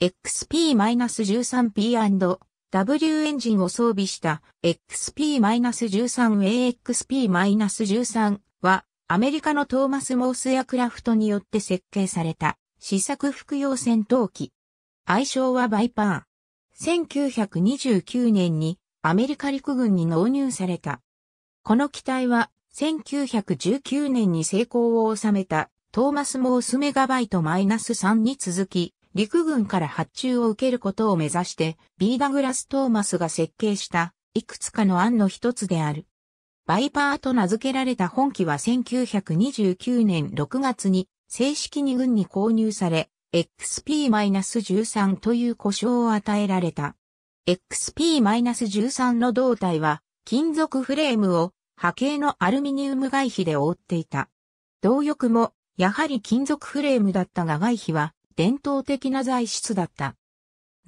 XP-13P&W エンジンを装備した XP-13AXP-13 はアメリカのトーマス・モースエアクラフトによって設計された試作服用戦闘機。愛称はバイパー。1929年にアメリカ陸軍に納入された。この機体は1919年に成功を収めたトーマス・モースメガバイト -3 に続き陸軍から発注を受けることを目指して、B・ ダグラス・トーマスが設計した、いくつかの案の一つである。バイパーと名付けられた本機は1929年6月に正式に軍に購入され、XP-13 という故障を与えられた。XP-13 の胴体は金属フレームを波形のアルミニウム外皮で覆っていた。同翼もやはり金属フレームだったが外皮は伝統的な材質だった。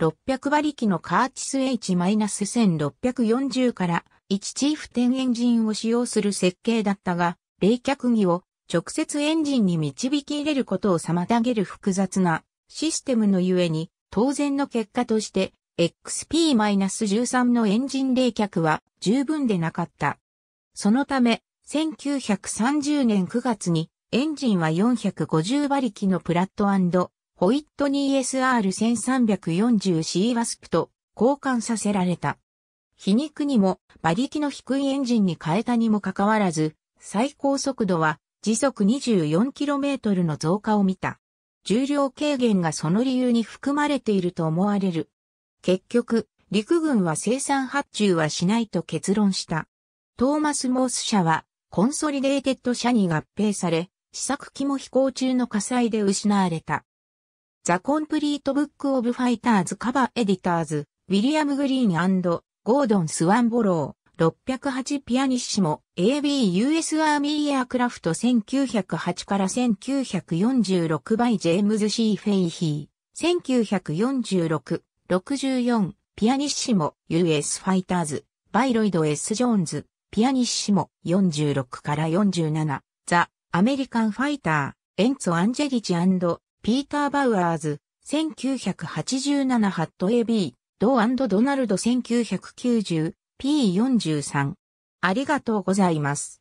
600馬力のカーチス H-1640 から1チーフ10エンジンを使用する設計だったが、冷却儀を直接エンジンに導き入れることを妨げる複雑なシステムのゆえに、当然の結果として XP-13 のエンジン冷却は十分でなかった。そのため、1930年9月にエンジンは450馬力のプラットホイットニー SR1340C ワスプと交換させられた。皮肉にも馬力の低いエンジンに変えたにもかかわらず、最高速度は時速 24km の増加を見た。重量軽減がその理由に含まれていると思われる。結局、陸軍は生産発注はしないと結論した。トーマス・モース社はコンソリデーテッド社に合併され、試作機も飛行中の火災で失われた。ザ・コンプリート・ブック・オブ・ファイターズ・カバー・エディターズ、ウィリアム・グリーンゴードン・スワンボロー、608ピアニッシモ、ABUS アーミー・エアクラフト1908から1946バイ・ジェームズ・シー・フェイヒー、1946-64、ピアニッシモ、US ファイターズ、バイロイド・ S・ ジョーンズ、ピアニッシモ、46から47、ザ・アメリカン・ファイター、エンツォ・アンジェリチピーター・バウアーズ、1987ハット AB、ドードナルド 1990P43。ありがとうございます。